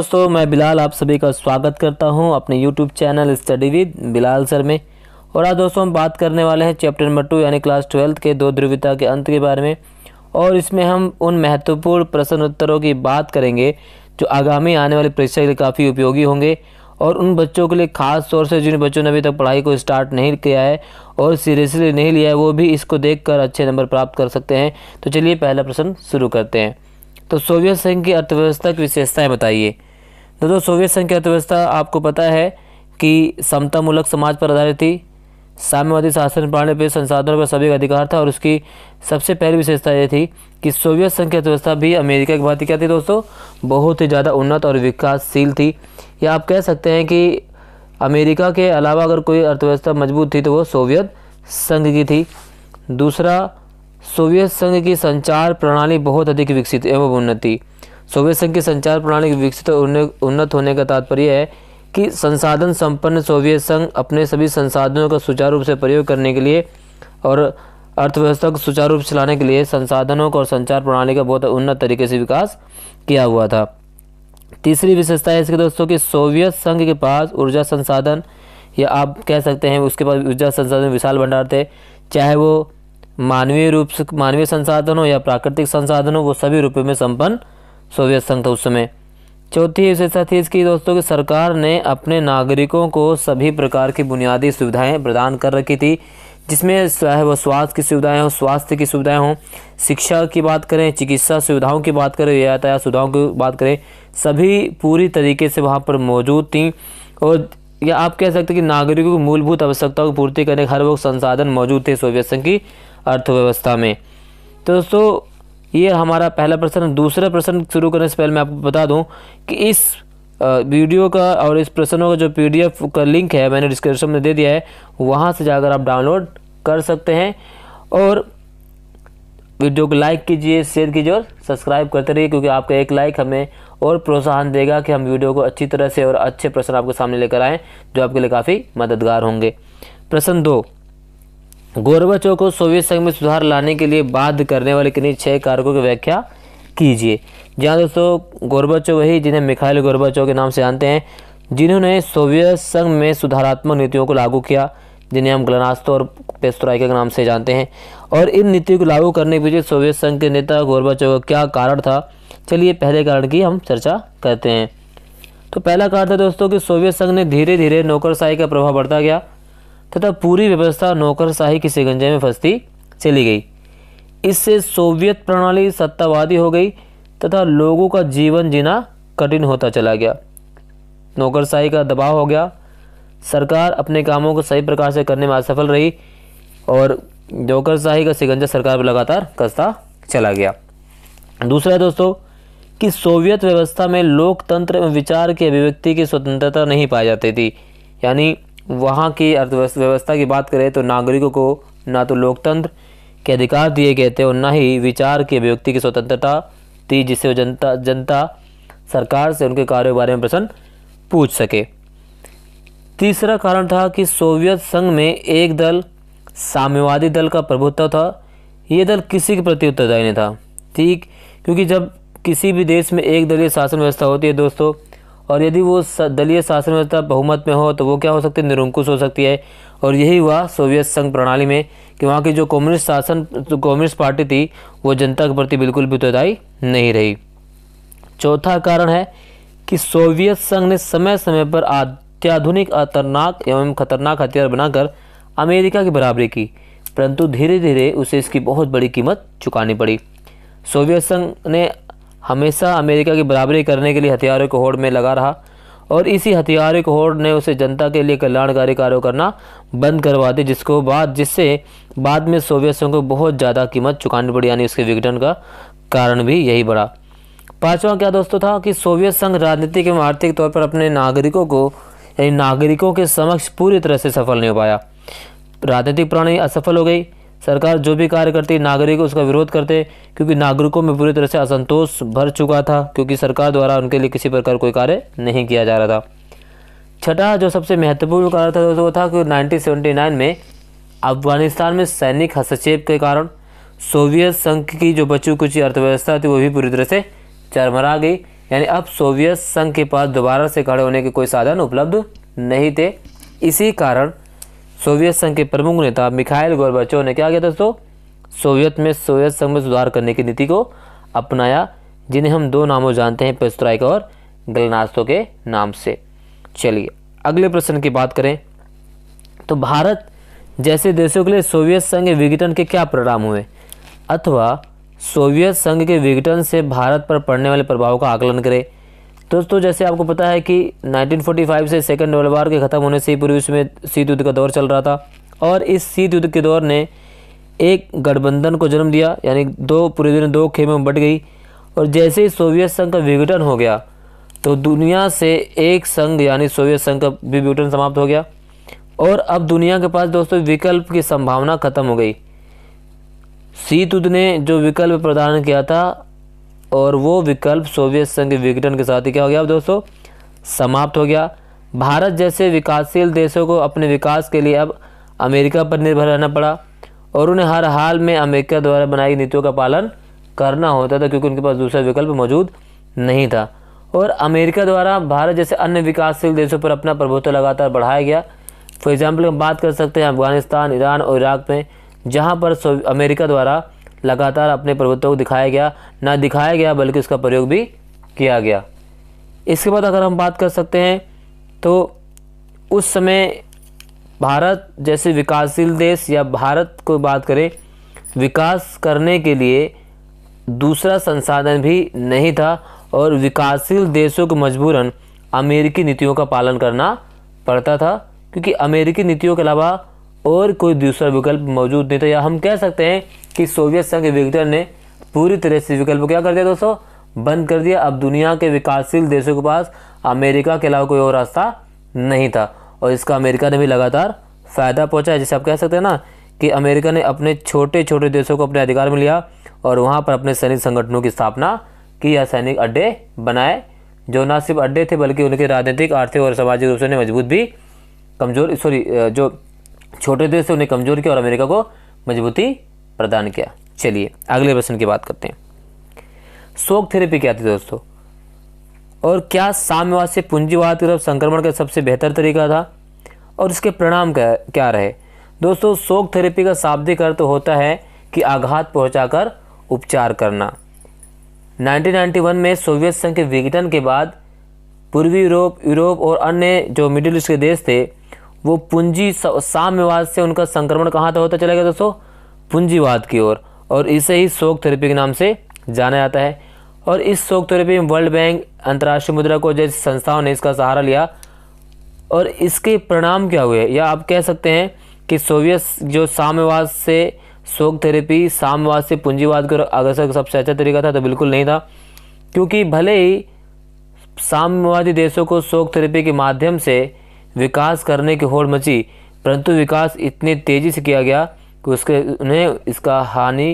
दोस्तों मैं बिलाल आप सभी का स्वागत करता हूं अपने YouTube channel study with Bilal sir में और आज दोस्तों हम बात करने वाले हैं चैप्टर नंबर टू यानी क्लास ट्वेल्थ के दो ध्रुविता के अंत के बारे में और इसमें हम उन महत्वपूर्ण प्रश्न उत्तरों की बात करेंगे जो आगामी आने वाली परीक्षा के लिए काफ़ी उपयोगी होंगे और उन बच्चों के लिए खास तौर से जिन बच्चों ने अभी तक पढ़ाई को स्टार्ट नहीं किया है और सीरियसली नहीं लिया है वो भी इसको देख अच्छे नंबर प्राप्त कर सकते हैं तो चलिए पहला प्रश्न शुरू करते हैं तो सोवियत संघ की अर्थव्यवस्था की विशेषताएँ बताइए तो दोस्तों सोवियत संघ की अर्थव्यवस्था आपको पता है कि समतामूलक समाज पर आधारित थी साम्यवादी शासन प्रणाली पर संसाधनों पर सभी का अधिकार था और उसकी सबसे पहली विशेषता ये थी कि सोवियत संघ की अर्थव्यवस्था भी अमेरिका की भांति क्या थी दोस्तों बहुत ही ज़्यादा उन्नत और विकासशील थी या आप कह सकते हैं कि अमेरिका के अलावा अगर कोई अर्थव्यवस्था मजबूत थी तो वो सोवियत संघ की थी दूसरा सोवियत संघ की संचार प्रणाली बहुत अधिक विकसित एवं उन्नत थी सोवियत संघ की संचार प्रणाली विकसित और उन्नत होने का तात्पर्य है कि संसाधन संपन्न सोवियत संघ अपने सभी संसाधनों का सुचारू रूप से प्रयोग करने के लिए और अर्थव्यवस्था को सुचारू रूप चलाने के लिए संसाधनों और संचार प्रणाली का बहुत उन्नत तरीके से विकास किया हुआ था तीसरी विशेषता है इसके दोस्तों कि सोवियत संघ के पास ऊर्जा संसाधन या आप कह सकते हैं उसके पास ऊर्जा संसाधन विशाल भंडार थे चाहे वो मानवीय रूप से मानवीय संसाधन हो या प्राकृतिक संसाधन हो वो सभी रूपों में संपन्न सोवियत संघ था उस समय चौथी विशेषता थी इसकी दोस्तों की सरकार ने अपने नागरिकों को सभी प्रकार की बुनियादी सुविधाएं प्रदान कर रखी थी जिसमें चाहे वह स्वास्थ्य की सुविधाएं हों स्वास्थ्य की सुविधाएं हों शिक्षा की बात करें चिकित्सा सुविधाओं की बात करें यातायात सुविधाओं की बात करें सभी पूरी तरीके से वहाँ पर मौजूद थी और या आप कह सकते कि नागरिकों की मूलभूत आवश्यकताओं की पूर्ति करने हर वो संसाधन मौजूद थे सोवियत संघ की अर्थव्यवस्था में तो दोस्तों ये हमारा पहला प्रश्न दूसरा प्रश्न शुरू करने से पहले मैं आपको बता दूं कि इस वीडियो का और इस प्रश्नों का जो पीडीएफ का लिंक है मैंने डिस्क्रिप्शन में दे दिया है वहाँ से जाकर आप डाउनलोड कर सकते हैं और वीडियो को लाइक कीजिए शेयर कीजिए और सब्सक्राइब करते रहिए क्योंकि आपका एक लाइक हमें और प्रोत्साहन देगा कि हम वीडियो को अच्छी तरह से और अच्छे प्रश्न आपके सामने लेकर आएँ जो आपके लिए काफ़ी मददगार होंगे प्रश्न दो गोरबचो को सोवियत संघ में सुधार लाने के लिए बाध्य करने वाले किन्हीं छह कारकों की व्याख्या कीजिए जहाँ दोस्तों गोरबचो वही जिन्हें मिखाइल गोरबचो के नाम से जानते हैं जिन्होंने सोवियत संघ में सुधारात्मक नीतियों को लागू किया जिन्हें हम ग्लनास्तो और पेस्तराइका के नाम से जानते हैं और इन नीतियों को लागू करने के पीछे सोवियत संघ के नेता गोरबचो का क्या कारण था चलिए पहले कारण की हम चर्चा करते हैं तो पहला कारण था दोस्तों कि सोवियत संघ ने धीरे धीरे नौकरशाही का प्रभाव बढ़ता गया तथा पूरी व्यवस्था नौकरशाही की सिगंजे में फंसती चली गई इससे सोवियत प्रणाली सत्तावादी हो गई तथा लोगों का जीवन जीना कठिन होता चला गया नौकरशाही का दबाव हो गया सरकार अपने कामों को सही प्रकार से करने में असफल रही और नौकरशाही का सिकंजा सरकार पर लगातार कसता चला गया दूसरा दोस्तों कि सोवियत व्यवस्था में लोकतंत्र एवं विचार की अभिव्यक्ति की स्वतंत्रता नहीं पाई जाती थी यानी वहाँ की अर्थव्यवस्था की बात करें तो नागरिकों को ना तो लोकतंत्र के अधिकार दिए गए थे और ना ही विचार के व्यक्ति की स्वतंत्रता थी जिससे वो जनता जनता सरकार से उनके कार्यों के बारे में प्रश्न पूछ सके तीसरा कारण था कि सोवियत संघ में एक दल साम्यवादी दल का प्रभुत्व था ये दल किसी के प्रति उत्तरदायी नहीं था ठीक क्योंकि जब किसी भी देश में एक दलीय शासन व्यवस्था होती है दोस्तों और यदि वो दलीय शासन व्यवस्था बहुमत में हो तो वो क्या हो सकती है निरंकुश हो सकती है और यही हुआ सोवियत संघ प्रणाली में कि वहाँ की जो कम्युनिस्ट शासन जो कम्युनिस्ट पार्टी थी वो जनता के प्रति बिल्कुल भी तोदाई नहीं रही चौथा कारण है कि सोवियत संघ ने समय समय पर अत्याधुनिक खतरनाक एवं खतरनाक हथियार बनाकर अमेरिका की बराबरी की परंतु धीरे धीरे उसे इसकी बहुत बड़ी कीमत चुकानी पड़ी सोवियत संघ ने हमेशा अमेरिका की बराबरी करने के लिए हथियारों को होड़ में लगा रहा और इसी हथियारों को होड़ ने उसे जनता के लिए कल्याणकारी कार्य करना बंद करवा दी जिसको बाद जिससे बाद में सोवियत संघ को बहुत ज़्यादा कीमत चुकानी पड़ी यानी उसके विघटन का कारण भी यही बढ़ा पांचवा क्या दोस्तों था कि सोवियत संघ राजनीतिक एवं आर्थिक तौर पर अपने नागरिकों को यानी नागरिकों के समक्ष पूरी तरह से सफल नहीं हो पाया राजनीतिक प्रणाली असफल हो गई सरकार जो भी कार्य करती नागरिक उसका विरोध करते क्योंकि नागरिकों में पूरी तरह से असंतोष भर चुका था क्योंकि सरकार द्वारा उनके लिए किसी प्रकार कोई कार्य नहीं किया जा रहा था छठा जो सबसे महत्वपूर्ण कारण था वो था कि नाइनटीन में अफगानिस्तान में सैनिक हस्तक्षेप के कारण सोवियत संघ की जो बची कुची अर्थव्यवस्था थी वो भी पूरी तरह से चरमरा गई यानी अब सोवियत संघ के पास दोबारा से खड़े होने के कोई साधन उपलब्ध नहीं थे इसी कारण सोवियत संघ के प्रमुख नेता मिखाइल गोरबाचो ने क्या किया दोस्तों सोवियत में सोवियत संघ में सुधार करने की नीति को अपनाया जिन्हें हम दो नामों जानते हैं पेस्ट्राइक और गलनास्तों के नाम से चलिए अगले प्रश्न की बात करें तो भारत जैसे देशों के लिए सोवियत संघ विघटन के क्या परिणाम हुए अथवा सोवियत संघ के विघटन से भारत पर पड़ने वाले प्रभाव का आकलन करें दोस्तों जैसे आपको पता है कि 1945 से सेकेंड वर्ल्ड वार के ख़त्म होने से पूर्व में शीत युद्ध का दौर चल रहा था और इस शीत युद्ध के दौर ने एक गठबंधन को जन्म दिया यानी दो पूरे दिन दो खेमे में बट गई और जैसे ही सोवियत संघ का विघटन हो गया तो दुनिया से एक संघ यानी सोवियत संघ का विघटन समाप्त हो गया और अब दुनिया के पास दोस्तों विकल्प की संभावना खत्म हो गई शीत युद्ध ने जो विकल्प प्रदान किया था और वो विकल्प सोवियत संघ विघटन के साथ ही क्या हो गया अब दोस्तों समाप्त हो गया भारत जैसे विकासशील देशों को अपने विकास के लिए अब अमेरिका पर निर्भर रहना पड़ा और उन्हें हर हाल में अमेरिका द्वारा बनाई नीतियों का पालन करना होता था क्योंकि उनके पास दूसरा विकल्प मौजूद नहीं था और अमेरिका द्वारा भारत जैसे अन्य विकासशील देशों पर अपना प्रभुत्व लगातार बढ़ाया गया फॉर एग्ज़ाम्पल हम बात कर सकते हैं अफगानिस्तान ईरान और इराक में जहाँ पर अमेरिका द्वारा लगातार अपने प्रभुत्व को दिखाया गया ना दिखाया गया बल्कि उसका प्रयोग भी किया गया इसके बाद अगर हम बात कर सकते हैं तो उस समय भारत जैसे विकासशील देश या भारत को बात करें विकास करने के लिए दूसरा संसाधन भी नहीं था और विकासशील देशों को मजबूरन अमेरिकी नीतियों का पालन करना पड़ता था क्योंकि अमेरिकी नीतियों के अलावा और कोई दूसरा विकल्प मौजूद नहीं था या हम कह सकते हैं कि सोवियत संघ विघटन ने पूरी तरह से विकल्प क्या कर दिया दोस्तों बंद कर दिया अब दुनिया के विकासशील देशों के पास अमेरिका के अलावा कोई और रास्ता नहीं था और इसका अमेरिका ने भी लगातार फ़ायदा पहुंचाया जैसे आप कह सकते हैं ना कि अमेरिका ने अपने छोटे छोटे देशों को अपने अधिकार में लिया और वहाँ पर अपने सैनिक संगठनों की स्थापना की या सैनिक अड्डे बनाए जो ना सिर्फ अड्डे थे बल्कि उनके राजनीतिक आर्थिक और सामाजिक रूप से उन्हें मजबूत भी कमज़ोर सॉरी जो छोटे देश थे उन्हें कमज़ोर किया और अमेरिका को मजबूती प्रदान किया चलिए अगले प्रश्न की बात करते हैं शोक थेरेपी क्या थी दोस्तों और क्या साम्यवाद से पूंजीवाद की तरफ संक्रमण का सबसे बेहतर तरीका था और इसके परिणाम क्या रहे दोस्तों शोक थेरेपी का शाब्दिक अर्थ होता है कि आघात पहुंचाकर उपचार करना 1991 में सोवियत संघ के विघटन के बाद पूर्वी यूरोप यूरोप और अन्य जो मिडिल ईस्ट के देश थे वो पूंजी साम्यवाद से उनका संक्रमण कहाँ तक होता चला गया दोस्तों पूंजीवाद की ओर और, इसे ही शोक थेरेपी के नाम से जाना जाता है और इस शोक थेरेपी में वर्ल्ड बैंक अंतर्राष्ट्रीय मुद्रा को जैसी संस्थाओं ने इसका सहारा लिया और इसके परिणाम क्या हुए या आप कह सकते हैं कि सोवियत जो साम्यवाद से शोक थेरेपी साम्यवाद से पूंजीवाद का अग्रसर सबसे अच्छा तरीका था तो बिल्कुल नहीं था क्योंकि भले ही साम्यवादी देशों को शोक थेरेपी के माध्यम से विकास करने की होड़ मची परंतु विकास इतनी तेज़ी से किया गया कि उसके उन्हें इसका हानि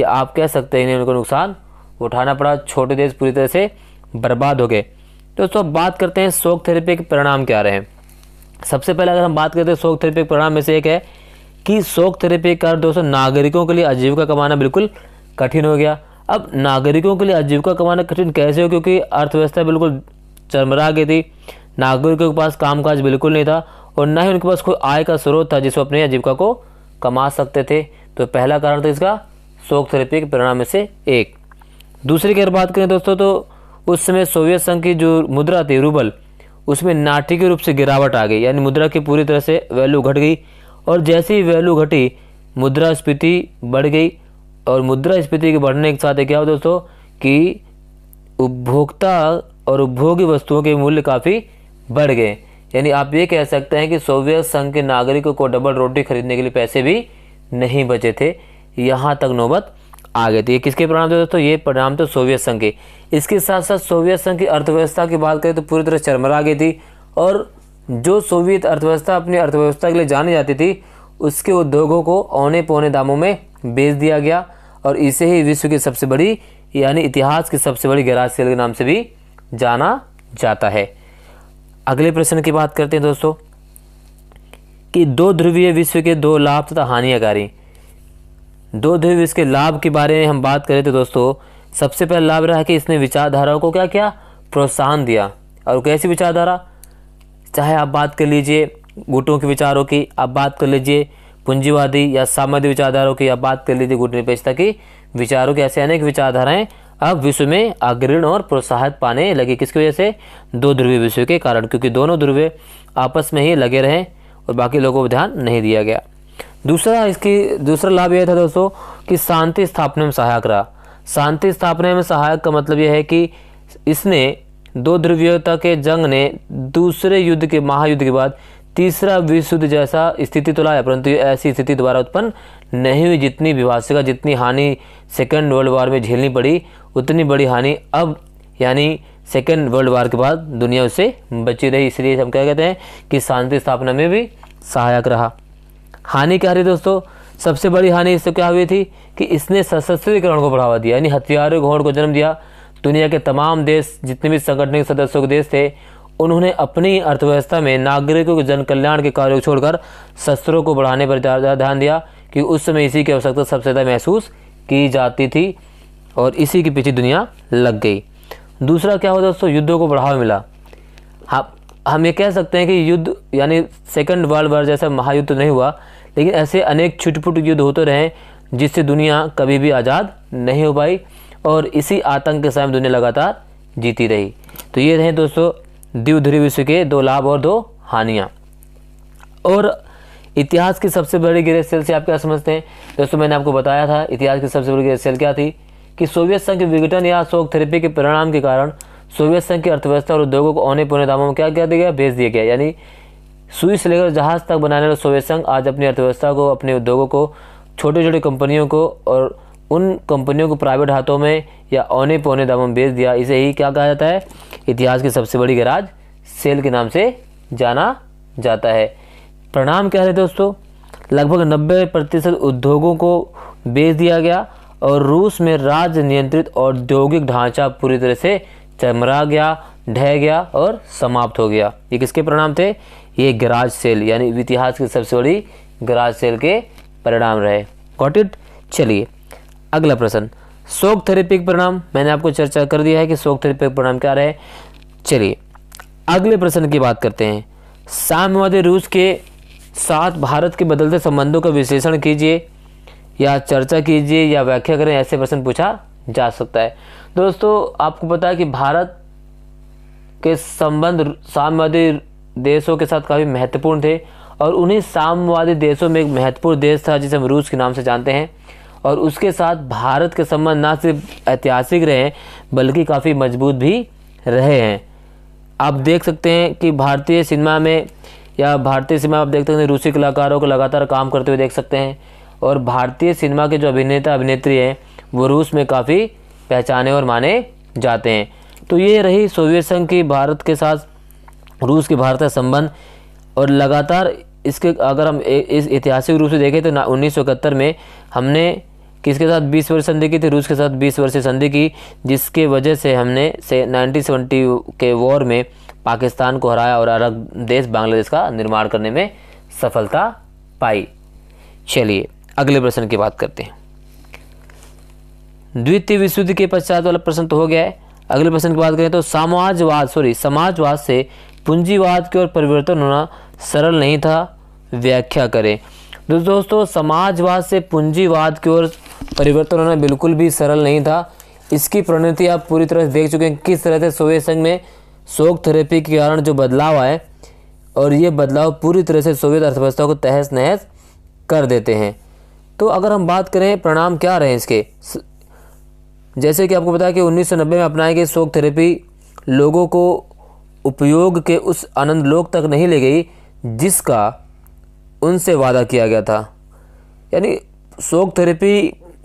या आप कह सकते हैं इन्हें उनको नुकसान उठाना पड़ा छोटे देश पूरी तरह से बर्बाद हो गए तो दोस्तों अब बात करते हैं शोक थेरेपी के परिणाम क्या रहे हैं सबसे पहले अगर हम बात करते हैं शोक थेरेपी के परिणाम में से एक है कि शोक थेरेपी का दोस्तों नागरिकों के लिए आजीविका कमाना बिल्कुल कठिन हो गया अब नागरिकों के लिए आजीविका कमाना कठिन कैसे हो क्योंकि अर्थव्यवस्था बिल्कुल चरमरा गई थी नागरिकों के पास कामकाज बिल्कुल नहीं था और ना ही उनके पास कोई आय का स्रोत था जिसको अपनी आजीविका को कमा सकते थे तो पहला कारण तो इसका शोक थेरेपी के परिणाम में से एक दूसरी अगर बात करें दोस्तों तो उस समय सोवियत संघ की जो मुद्रा थी रूबल उसमें नाटकीय रूप से गिरावट आ गई यानी मुद्रा की पूरी तरह से वैल्यू घट गई और जैसे ही वैल्यू घटी मुद्रा स्फीति बढ़ गई और मुद्रा स्फीति के बढ़ने के साथ क्या हो दोस्तों कि उपभोक्ता और उपभोग्य वस्तुओं के मूल्य काफ़ी बढ़ गए यानी आप ये कह सकते हैं कि सोवियत संघ के नागरिकों को डबल रोटी खरीदने के लिए पैसे भी नहीं बचे थे यहाँ तक नौबत आ गए थे ये किसके परिणाम थे दोस्तों ये परिणाम थे तो सोवियत संघ के इसके साथ साथ सोवियत संघ की अर्थव्यवस्था की बात करें तो पूरी तरह चरमरा गई थी और जो सोवियत अर्थव्यवस्था अपनी अर्थव्यवस्था के लिए जानी जाती थी उसके उद्योगों को औने पौने दामों में बेच दिया गया और इसे ही विश्व की सबसे बड़ी यानी इतिहास की सबसे बड़ी गैराज सेल के नाम से भी जाना जाता है अगले प्रश्न की बात करते हैं दोस्तों कि दो ध्रुवीय विश्व के दो लाभ तथा हानियाकारी दो ध्रुवीय विश्व के लाभ के बारे में हम बात करें तो दोस्तों सबसे पहला लाभ रहा कि इसने विचारधाराओं को क्या क्या प्रोत्साहन दिया और कैसी विचारधारा चाहे आप बात कर लीजिए गुटों के विचारों की आप बात कर लीजिए पूंजीवादी या सामाजिक विचारधाराओं की आप बात कर लीजिए गुट निरपेक्षता की विचारों की ऐसे अनेक विचारधाराएं अब विश्व में अग्रण और प्रोत्साहित पाने लगे किसकी वजह से दो ध्रुवीय विश्व के कारण क्योंकि दोनों ध्रुवे आपस में ही लगे रहे और बाकी लोगों को ध्यान नहीं दिया गया दूसरा इसकी दूसरा लाभ यह था दोस्तों कि शांति स्थापना में सहायक रहा शांति स्थापना में सहायक का मतलब यह है कि इसने दो ध्रुवीयता के जंग ने दूसरे युद्ध के महायुद्ध के बाद तीसरा विश्व युद्ध जैसा स्थिति तो लाया परंतु ऐसी स्थिति दोबारा उत्पन्न नहीं हुई जितनी विभाषिका जितनी हानि सेकेंड वर्ल्ड वॉर में झेलनी पड़ी उतनी बड़ी हानि अब यानी सेकेंड वर्ल्ड वार के बाद दुनिया उससे बची रही इसलिए हम क्या कहते हैं कि शांति स्थापना में भी सहायक रहा हानि क्या रही दोस्तों सबसे बड़ी हानि इससे क्या हुई थी कि इसने सशस्त्रीकरण को बढ़ावा दिया यानी हथियारों घोड़ को जन्म दिया दुनिया के तमाम देश जितने भी संगठन के सदस्यों के देश थे उन्होंने अपनी अर्थव्यवस्था में नागरिकों के जन कल्याण के कार्यों को छोड़कर शस्त्रों को बढ़ाने पर ज़्यादा ध्यान दिया कि उस समय इसी की आवश्यकता सबसे ज़्यादा महसूस की जाती थी और इसी के पीछे दुनिया लग गई दूसरा क्या हुआ दोस्तों युद्धों को बढ़ावा मिला हाँ हम ये कह सकते हैं कि युद्ध यानी सेकेंड वर्ल्ड वॉर जैसा महायुद्ध तो नहीं हुआ लेकिन ऐसे अनेक छुटपुट युद्ध होते रहे जिससे दुनिया कभी भी आज़ाद नहीं हो पाई और इसी आतंक के समय दुनिया लगातार जीती रही तो ये रहे दोस्तों द्विध्री विश्व के दो लाभ और दो हानियाँ और इतिहास की सबसे बड़ी ग्रेट सेल से आप क्या समझते हैं दोस्तों मैंने आपको बताया था इतिहास की सबसे बड़ी ग्रेट सेल क्या थी कि सोवियत संघ के विघटन या शोक थेरेपी के परिणाम के कारण सोवियत संघ की अर्थव्यवस्था और उद्योगों को औने पौने दामों में क्या कर दिया गया बेच दिया गया यानी सुई से लेकर जहाज़ तक बनाने वाला सोवियत संघ आज अपनी अर्थव्यवस्था को अपने उद्योगों को छोटे छोटे कंपनियों को और उन कंपनियों को प्राइवेट हाथों में या औने पौने दामों में बेच दिया इसे ही क्या कहा जाता है इतिहास की सबसे बड़ी गराज सेल के नाम से जाना जाता है परिणाम क्या है दोस्तों लगभग 90 प्रतिशत उद्योगों को बेच दिया गया और रूस में राज्य नियंत्रित औद्योगिक ढांचा पूरी तरह से चमरा गया ढह गया और समाप्त हो गया ये किसके परिणाम थे ये गराज सेल यानी इतिहास की सबसे बड़ी गराज सेल के परिणाम रहे गॉट इट चलिए अगला प्रश्न शोक थेरेपिक परिणाम मैंने आपको चर्चा कर दिया है कि शोक थेरेपिक परिणाम क्या रहे चलिए अगले प्रश्न की बात करते हैं साम्यवादी रूस के साथ भारत के बदलते संबंधों का विश्लेषण कीजिए या चर्चा कीजिए या व्याख्या करें ऐसे प्रश्न पूछा जा सकता है दोस्तों आपको पता है कि भारत के संबंध साम्यवादी देशों के साथ काफ़ी महत्वपूर्ण थे और उन्हीं साम्यवादी देशों में एक महत्वपूर्ण देश था जिसे हम रूस के नाम से जानते हैं और उसके साथ भारत के संबंध ना सिर्फ ऐतिहासिक रहे हैं बल्कि काफ़ी मजबूत भी रहे हैं आप देख सकते हैं कि भारतीय सिनेमा में या भारतीय सिनेमा आप देख सकते हैं रूसी कलाकारों को लगातार काम करते हुए देख सकते हैं और भारतीय सिनेमा के जो अभिनेता अभिनेत्री हैं वो रूस में काफ़ी पहचाने और माने जाते हैं तो ये रही सोवियत संघ की भारत के साथ रूस के भारत का संबंध और लगातार इसके अगर हम ए, इस ऐतिहासिक रूप से देखें तो उन्नीस में हमने किसके साथ 20 वर्ष संधि की थी रूस के साथ 20 वर्ष संधि की जिसके वजह से हमने से 1970 के वॉर में पाकिस्तान को हराया और अरब देश बांग्लादेश का निर्माण करने में सफलता पाई चलिए अगले प्रश्न की बात करते हैं द्वितीय विश्व युद्ध के पश्चात वाला प्रश्न तो हो गया है अगले प्रश्न की बात करें तो समाजवाद सॉरी समाजवाद से पूंजीवाद की ओर परिवर्तन होना सरल नहीं था व्याख्या करें तो दोस्तों समाजवाद से पूंजीवाद की ओर परिवर्तन होना बिल्कुल भी सरल नहीं था इसकी प्रणति आप पूरी तरह से देख चुके हैं किस तरह से सोवियत संघ में शोक थेरेपी के कारण जो बदलाव आए और ये बदलाव पूरी तरह से सोवियत अर्थव्यवस्था को तहस नहस कर देते हैं तो अगर हम बात करें प्रणाम क्या रहे इसके जैसे कि आपको पता है कि 1990 में अपनाई गई शोक थेरेपी लोगों को उपयोग के उस आनंद लोक तक नहीं ले गई जिसका उनसे वादा किया गया था यानी शोक थेरेपी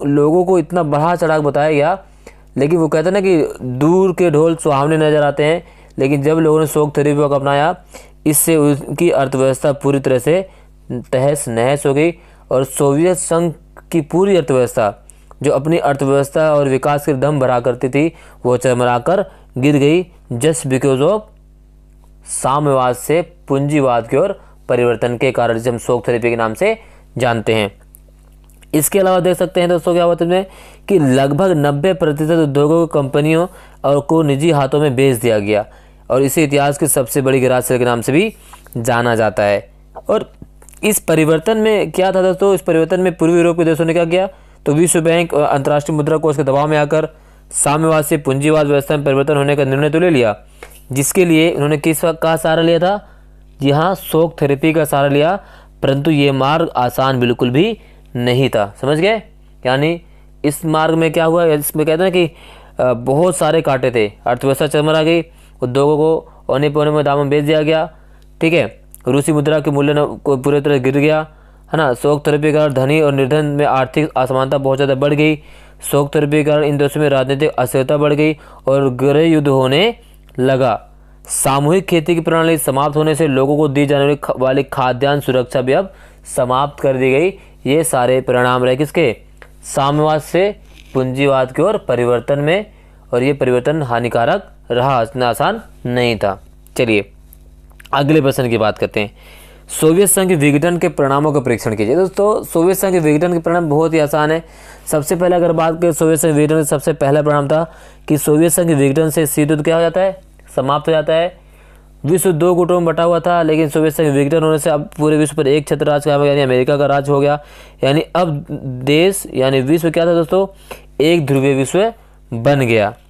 लोगों को इतना बढ़ा चढ़ा बताया गया लेकिन वो कहते ना कि दूर के ढोल सुहावने नज़र आते हैं लेकिन जब लोगों ने शोक थेरेपी को अपनाया इससे उनकी अर्थव्यवस्था पूरी तरह से तहस नहस हो गई और सोवियत संघ की पूरी अर्थव्यवस्था जो अपनी अर्थव्यवस्था और विकास के दम भरा करती थी वो चरमराकर गिर गई जस्ट बिकॉज ऑफ साम्यवाद से पूंजीवाद की ओर परिवर्तन के कारण जिसे हम शोक थेरेपी के नाम से जानते हैं इसके अलावा देख सकते हैं दोस्तों क्या बताते हैं कि लगभग 90 प्रतिशत उद्योगों को कंपनियों और को निजी हाथों में बेच दिया गया और इसे इतिहास की सबसे बड़ी गिरासत के नाम से भी जाना जाता है और इस परिवर्तन में क्या था दोस्तों इस परिवर्तन में पूर्वी यूरोप के देशों ने क्या किया तो विश्व बैंक और अंतर्राष्ट्रीय मुद्रा कोष के दबाव में आकर साम्यवाद से पूंजीवाद व्यवस्था में परिवर्तन होने का निर्णय तो ले लिया जिसके लिए उन्होंने किस का सहारा लिया था जी हाँ शोक थेरेपी का सहारा लिया परंतु ये मार्ग आसान बिल्कुल भी नहीं था समझ गए यानी इस मार्ग में क्या हुआ इसमें कहते हैं कि बहुत सारे कांटे थे अर्थव्यवस्था चरमरा गई उद्योगों को औने पौने में दामों बेच दिया गया ठीक है रूसी मुद्रा के मूल्य को पूरी तरह गिर गया है ना शोक थेरेपी के कारण धनी और निर्धन में आर्थिक असमानता बहुत ज़्यादा बढ़ गई शोक थेरेपी के कारण इन देशों में राजनीतिक अस्थिरता बढ़ गई और गृह युद्ध होने लगा सामूहिक खेती की प्रणाली समाप्त होने से लोगों को दी जाने वाली खाद्यान्न सुरक्षा भी अब समाप्त कर दी गई ये सारे परिणाम रहे किसके साम्यवाद से पूंजीवाद की ओर परिवर्तन में और ये परिवर्तन हानिकारक रहा इतना आसान नहीं था चलिए अगले प्रश्न की बात करते हैं सोवियत संघ विघटन के परिणामों का परीक्षण कीजिए दोस्तों सोवियत संघ विघटन के परिणाम बहुत ही आसान है सबसे पहले अगर बात करें सोवियत संघ विघटन का सबसे पहला परिणाम था कि सोवियत संघ विघटन से शीत क्या हो जाता है समाप्त हो जाता है विश्व दो गुटों में बटा हुआ था लेकिन सोवियत संघ विघटन होने से अब पूरे विश्व पर एक क्षेत्र राज का यानी अमेरिका का राज हो गया यानी अब देश यानी विश्व क्या था दोस्तों एक ध्रुवीय विश्व बन गया